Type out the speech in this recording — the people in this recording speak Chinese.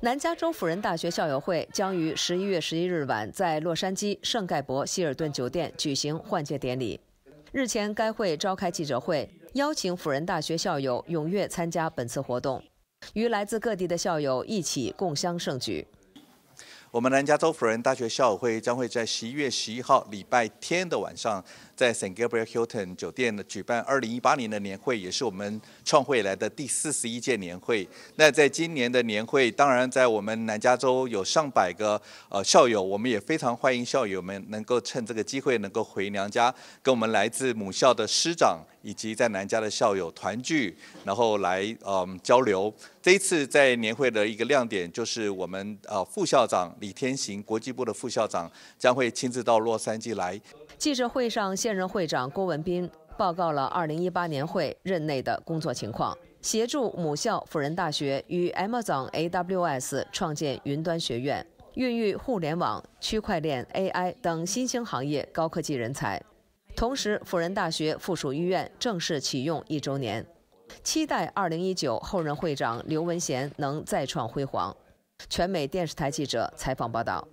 南加州辅仁大学校友会将于十一月十一日晚在洛杉矶圣盖博希尔顿酒店举行换届典礼。日前，该会召开记者会，邀请辅仁大学校友踊跃参加本次活动，与来自各地的校友一起共襄盛举。我们南加州福仁大学校友会将会在十一月十一号礼拜天的晚上，在 San Gabriel Hilton 酒店举办二零一八年的年会，也是我们创会来的第四十一届年会。那在今年的年会，当然在我们南加州有上百个呃校友，我们也非常欢迎校友们能够趁这个机会能够回娘家，跟我们来自母校的师长。以及在南加的校友团聚，然后来嗯交流。这一次在年会的一个亮点就是我们呃副校长李天行，国际部的副校长将会亲自到洛杉矶来。记者会上，现任会长郭文斌报告了2018年会任内的工作情况，协助母校辅仁大学与 Amazon AWS 创建云端学院，孕育互联网、区块链、AI 等新兴行业高科技人才。同时，辅仁大学附属医院正式启用一周年，期待二零一九后任会长刘文贤能再创辉煌。全美电视台记者采访报道。